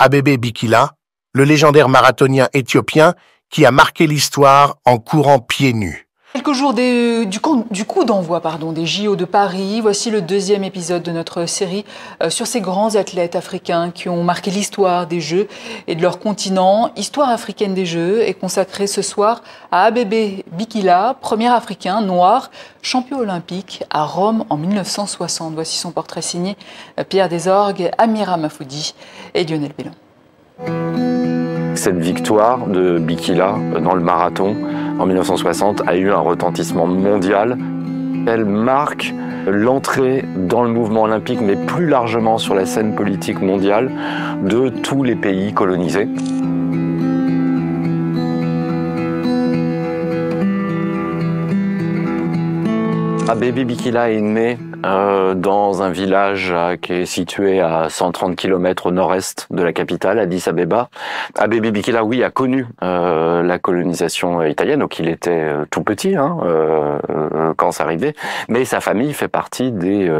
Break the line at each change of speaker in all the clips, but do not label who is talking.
Abebe Bikila, le légendaire marathonien éthiopien qui a marqué l'histoire en courant pieds nus. Quelques jours du, coup d'envoi des JO de Paris, voici le deuxième épisode de notre série euh, sur ces grands athlètes africains qui ont marqué l'histoire des Jeux et de leur continent. Histoire africaine des Jeux est consacrée ce soir à Abebe Bikila, premier africain noir, champion olympique à Rome en 1960. Voici son portrait signé euh, Pierre Desorgues, Amira Mafoudi et Lionel Bellon
cette victoire de Bikila euh, dans le marathon en 1960 a eu un retentissement mondial. Elle marque l'entrée dans le mouvement olympique, mais plus largement sur la scène politique mondiale de tous les pays colonisés. Abebe bikila est né euh, dans un village euh, qui est situé à 130 km au nord-est de la capitale, Addis Abeba. Ah, Abebe Bikila, oui, a connu euh, la colonisation italienne, donc il était tout petit hein, quand ça arrivait, mais sa famille fait partie des...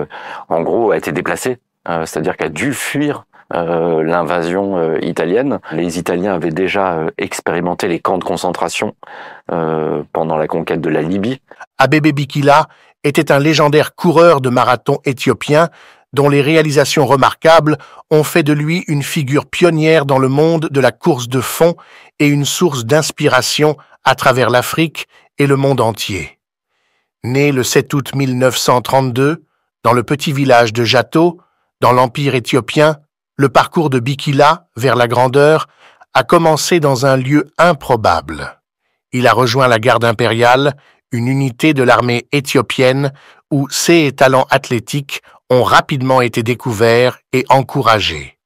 en gros, a été déplacée, c'est-à-dire qu'a dû fuir l'invasion italienne. Les Italiens avaient déjà expérimenté les camps de concentration
pendant la conquête de la Libye. Ah, Abebe Bikila était un légendaire coureur de marathon éthiopien dont les réalisations remarquables ont fait de lui une figure pionnière dans le monde de la course de fond et une source d'inspiration à travers l'Afrique et le monde entier. Né le 7 août 1932, dans le petit village de Jato, dans l'Empire éthiopien, le parcours de Bikila vers la grandeur a commencé dans un lieu improbable. Il a rejoint la garde impériale une unité de l'armée éthiopienne où ses talents athlétiques ont rapidement été découverts et encouragés.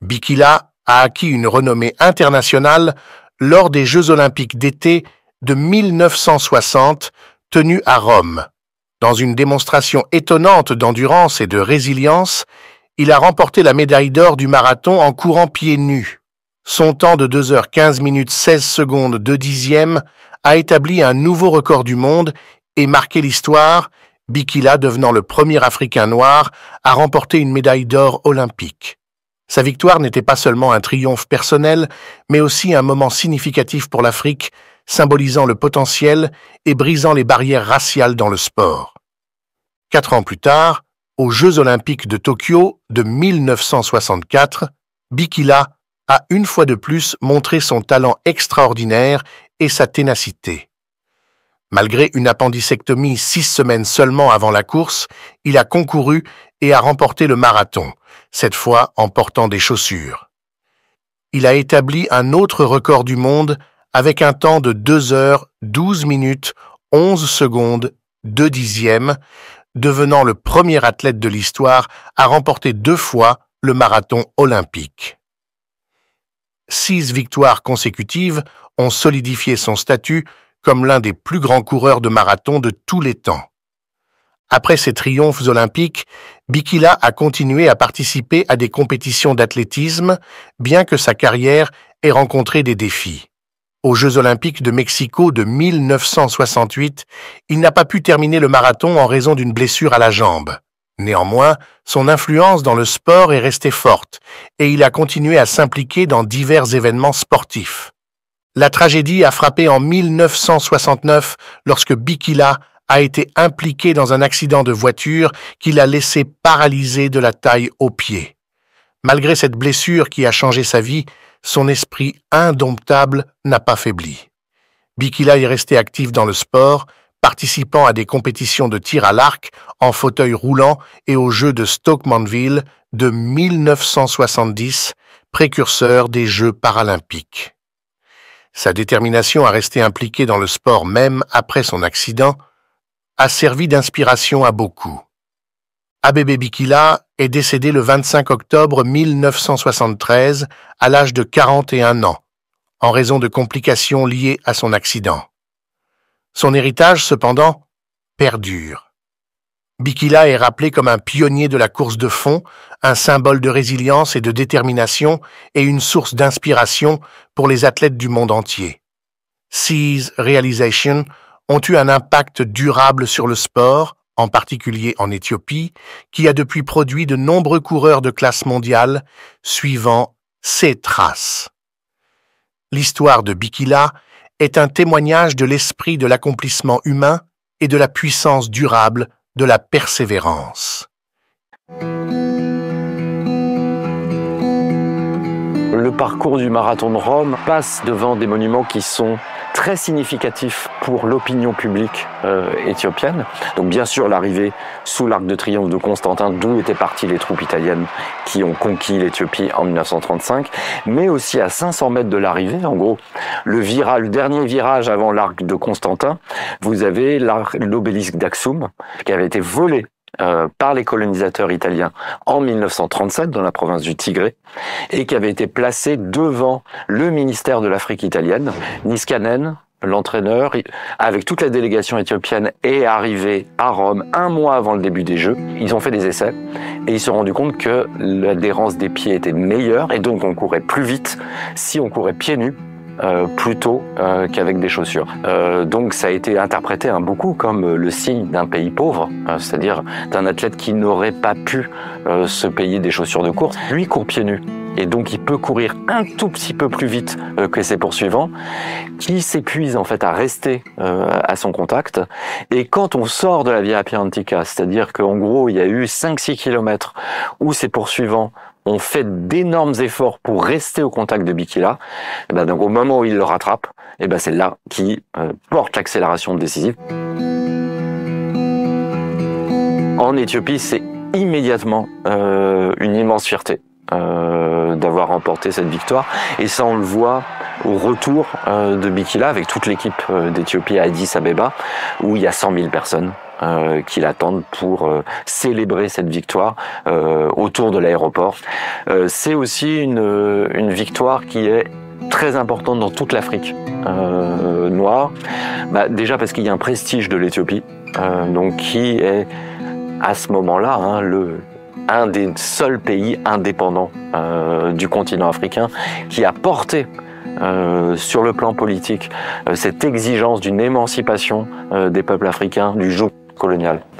Bikila a acquis une renommée internationale lors des Jeux olympiques d'été de 1960 tenus à Rome. Dans une démonstration étonnante d'endurance et de résilience, il a remporté la médaille d'or du marathon en courant pieds nus. Son temps de 2h15 minutes 16 secondes 2 dixièmes a établi un nouveau record du monde et marqué l'histoire, Bikila devenant le premier Africain noir à remporter une médaille d'or olympique. Sa victoire n'était pas seulement un triomphe personnel, mais aussi un moment significatif pour l'Afrique, symbolisant le potentiel et brisant les barrières raciales dans le sport. Quatre ans plus tard, aux Jeux olympiques de Tokyo de 1964, Bikila a une fois de plus montré son talent extraordinaire et sa ténacité. Malgré une appendicectomie six semaines seulement avant la course, il a concouru et a remporté le marathon, cette fois en portant des chaussures. Il a établi un autre record du monde avec un temps de 2 heures 12 minutes 11 secondes 2 dixièmes, devenant le premier athlète de l'histoire à remporter deux fois le marathon olympique six victoires consécutives ont solidifié son statut comme l'un des plus grands coureurs de marathon de tous les temps. Après ses triomphes olympiques, Bikila a continué à participer à des compétitions d'athlétisme, bien que sa carrière ait rencontré des défis. Aux Jeux olympiques de Mexico de 1968, il n'a pas pu terminer le marathon en raison d'une blessure à la jambe. Néanmoins, son influence dans le sport est restée forte, et il a continué à s'impliquer dans divers événements sportifs. La tragédie a frappé en 1969 lorsque Bikila a été impliqué dans un accident de voiture qui l'a laissé paralysé de la taille aux pieds. Malgré cette blessure qui a changé sa vie, son esprit indomptable n'a pas faibli. Bikila est resté actif dans le sport, participant à des compétitions de tir à l'arc en fauteuil roulant et aux Jeux de Stockmanville de 1970, précurseur des Jeux paralympiques. Sa détermination à rester impliquée dans le sport même après son accident a servi d'inspiration à beaucoup. Abebe Bikila est décédé le 25 octobre 1973 à l'âge de 41 ans, en raison de complications liées à son accident. Son héritage, cependant, perdure. Bikila est rappelé comme un pionnier de la course de fond, un symbole de résilience et de détermination et une source d'inspiration pour les athlètes du monde entier. Seas réalisations ont eu un impact durable sur le sport, en particulier en Éthiopie, qui a depuis produit de nombreux coureurs de classe mondiale suivant ses traces. L'histoire de Bikila est un témoignage de l'esprit de l'accomplissement humain et de la puissance durable de la persévérance.
Le parcours du marathon de Rome passe devant des monuments qui sont très significatif pour l'opinion publique euh, éthiopienne. Donc bien sûr l'arrivée sous l'arc de triomphe de Constantin, d'où étaient parties les troupes italiennes qui ont conquis l'Éthiopie en 1935, mais aussi à 500 mètres de l'arrivée, en gros, le le dernier virage avant l'arc de Constantin, vous avez l'obélisque d'Aksum qui avait été volé euh, par les colonisateurs italiens en 1937 dans la province du Tigré et qui avait été placé devant le ministère de l'Afrique italienne, Niskanen, l'entraîneur, avec toute la délégation éthiopienne, est arrivé à Rome un mois avant le début des Jeux. Ils ont fait des essais et ils se sont rendus compte que l'adhérence des pieds était meilleure et donc on courait plus vite si on courait pieds nus euh, plutôt euh, qu'avec des chaussures. Euh, donc ça a été interprété hein, beaucoup comme le signe d'un pays pauvre, c'est-à-dire d'un athlète qui n'aurait pas pu se payer des chaussures de course. Lui court pieds nus et donc il peut courir un tout petit peu plus vite que ses poursuivants, qui s'épuise en fait à rester à son contact. Et quand on sort de la Via Antica, c'est-à-dire qu'en gros il y a eu 5-6 kilomètres où ses poursuivants on fait d'énormes efforts pour rester au contact de Bikila, eh ben, donc au moment où il le rattrape, et eh ben, c'est là qui euh, porte l'accélération décisive. En Éthiopie, c'est immédiatement euh, une immense fierté euh, d'avoir remporté cette victoire. Et ça, on le voit au retour de Bikila avec toute l'équipe d'Éthiopie à Addis Abeba, où il y a 100 000 personnes euh, qui l'attendent pour euh, célébrer cette victoire euh, autour de l'aéroport. Euh, c'est aussi une, une victoire qui est très importante dans toute l'Afrique euh, noire. Bah, déjà parce qu'il y a un prestige de l'Éthiopie, donc qui est à ce moment-là hein, le un des seuls pays indépendants euh, du continent africain qui a porté euh, sur le plan politique, cette exigence d'une émancipation des peuples africains du joug Colonial.